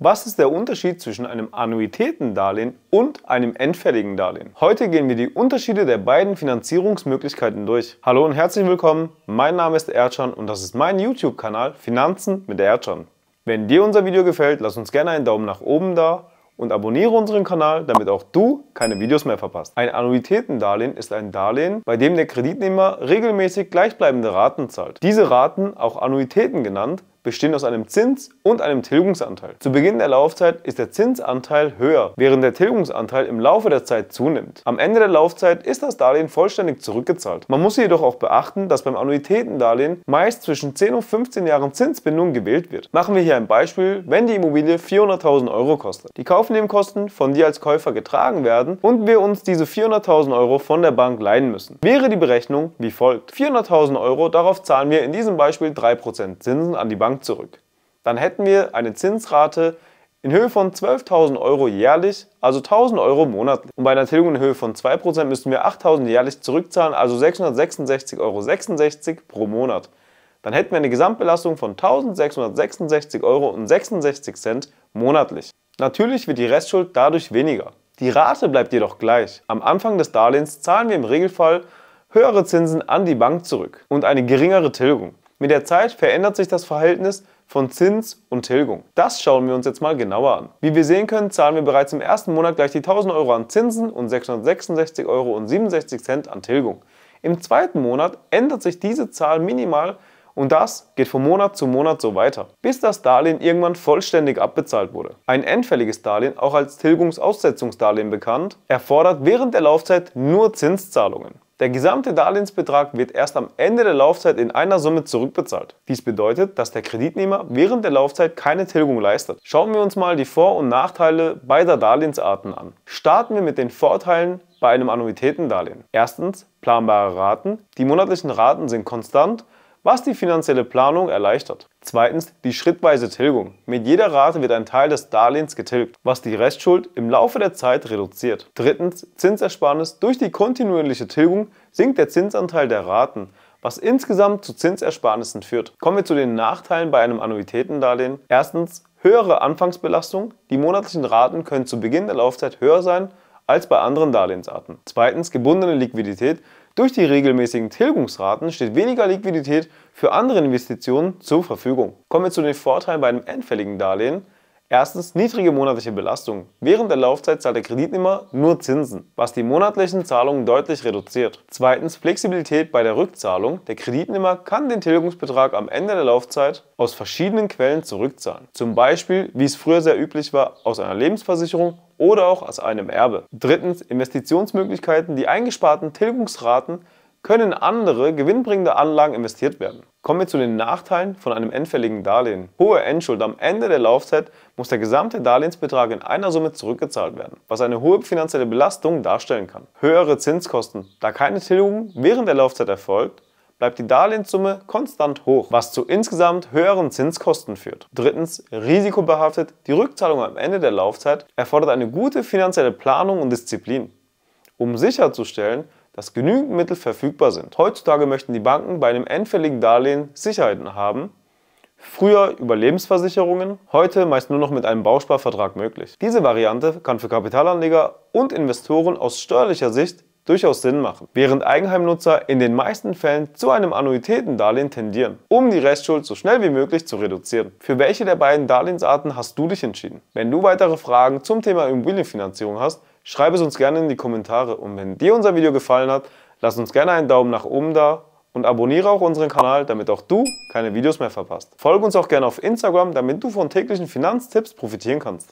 Was ist der Unterschied zwischen einem Annuitätendarlehen und einem endfälligen Darlehen? Heute gehen wir die Unterschiede der beiden Finanzierungsmöglichkeiten durch. Hallo und herzlich willkommen, mein Name ist Erdschan und das ist mein YouTube-Kanal Finanzen mit Erdschan. Wenn dir unser Video gefällt, lass uns gerne einen Daumen nach oben da und abonniere unseren Kanal, damit auch du keine Videos mehr verpasst. Ein Annuitätendarlehen ist ein Darlehen, bei dem der Kreditnehmer regelmäßig gleichbleibende Raten zahlt. Diese Raten, auch Annuitäten genannt, bestehen aus einem Zins und einem Tilgungsanteil. Zu Beginn der Laufzeit ist der Zinsanteil höher, während der Tilgungsanteil im Laufe der Zeit zunimmt. Am Ende der Laufzeit ist das Darlehen vollständig zurückgezahlt. Man muss jedoch auch beachten, dass beim Annuitätendarlehen meist zwischen 10 und 15 Jahren Zinsbindung gewählt wird. Machen wir hier ein Beispiel, wenn die Immobilie 400.000 Euro kostet. Die Kaufnebenkosten von dir als Käufer getragen werden und wir uns diese 400.000 Euro von der Bank leihen müssen. Wäre die Berechnung wie folgt. 400.000 Euro, darauf zahlen wir in diesem Beispiel 3% Zinsen an die Bank Bank zurück. Dann hätten wir eine Zinsrate in Höhe von 12.000 Euro jährlich, also 1.000 Euro monatlich. Und bei einer Tilgung in Höhe von 2% müssten wir 8.000 jährlich zurückzahlen, also 666,66 Euro pro Monat. Dann hätten wir eine Gesamtbelastung von 1.666,66 Euro monatlich. Natürlich wird die Restschuld dadurch weniger. Die Rate bleibt jedoch gleich. Am Anfang des Darlehens zahlen wir im Regelfall höhere Zinsen an die Bank zurück und eine geringere Tilgung. Mit der Zeit verändert sich das Verhältnis von Zins und Tilgung. Das schauen wir uns jetzt mal genauer an. Wie wir sehen können, zahlen wir bereits im ersten Monat gleich die 1000 Euro an Zinsen und 666,67 Euro an Tilgung. Im zweiten Monat ändert sich diese Zahl minimal und das geht von Monat zu Monat so weiter, bis das Darlehen irgendwann vollständig abbezahlt wurde. Ein endfälliges Darlehen, auch als Tilgungsaussetzungsdarlehen bekannt, erfordert während der Laufzeit nur Zinszahlungen. Der gesamte Darlehensbetrag wird erst am Ende der Laufzeit in einer Summe zurückbezahlt. Dies bedeutet, dass der Kreditnehmer während der Laufzeit keine Tilgung leistet. Schauen wir uns mal die Vor- und Nachteile beider Darlehensarten an. Starten wir mit den Vorteilen bei einem Annuitätendarlehen. Erstens planbare Raten. Die monatlichen Raten sind konstant was die finanzielle Planung erleichtert. Zweitens die schrittweise Tilgung. Mit jeder Rate wird ein Teil des Darlehens getilgt, was die Restschuld im Laufe der Zeit reduziert. Drittens Zinsersparnis. Durch die kontinuierliche Tilgung sinkt der Zinsanteil der Raten, was insgesamt zu Zinsersparnissen führt. Kommen wir zu den Nachteilen bei einem Annuitätendarlehen. Erstens höhere Anfangsbelastung. Die monatlichen Raten können zu Beginn der Laufzeit höher sein als bei anderen Darlehensarten. Zweitens gebundene Liquidität. Durch die regelmäßigen Tilgungsraten steht weniger Liquidität für andere Investitionen zur Verfügung. Kommen wir zu den Vorteilen bei einem endfälligen Darlehen. Erstens niedrige monatliche Belastung. Während der Laufzeit zahlt der Kreditnehmer nur Zinsen, was die monatlichen Zahlungen deutlich reduziert. Zweitens Flexibilität bei der Rückzahlung. Der Kreditnehmer kann den Tilgungsbetrag am Ende der Laufzeit aus verschiedenen Quellen zurückzahlen. Zum Beispiel, wie es früher sehr üblich war, aus einer Lebensversicherung oder auch aus einem Erbe. Drittens Investitionsmöglichkeiten. Die eingesparten Tilgungsraten können in andere gewinnbringende Anlagen investiert werden. Kommen wir zu den Nachteilen von einem endfälligen Darlehen. Hohe Endschuld. Am Ende der Laufzeit muss der gesamte Darlehensbetrag in einer Summe zurückgezahlt werden, was eine hohe finanzielle Belastung darstellen kann. Höhere Zinskosten. Da keine Tilgung während der Laufzeit erfolgt, bleibt die Darlehenssumme konstant hoch, was zu insgesamt höheren Zinskosten führt. Drittens, risikobehaftet, die Rückzahlung am Ende der Laufzeit erfordert eine gute finanzielle Planung und Disziplin, um sicherzustellen, dass genügend Mittel verfügbar sind. Heutzutage möchten die Banken bei einem endfälligen Darlehen Sicherheiten haben, Früher über Lebensversicherungen, heute meist nur noch mit einem Bausparvertrag möglich. Diese Variante kann für Kapitalanleger und Investoren aus steuerlicher Sicht durchaus Sinn machen, während Eigenheimnutzer in den meisten Fällen zu einem Annuitätendarlehen tendieren, um die Restschuld so schnell wie möglich zu reduzieren. Für welche der beiden Darlehensarten hast du dich entschieden? Wenn du weitere Fragen zum Thema Immobilienfinanzierung hast, schreib es uns gerne in die Kommentare und wenn dir unser Video gefallen hat, lass uns gerne einen Daumen nach oben da und abonniere auch unseren Kanal, damit auch du keine Videos mehr verpasst. Folge uns auch gerne auf Instagram, damit du von täglichen Finanztipps profitieren kannst.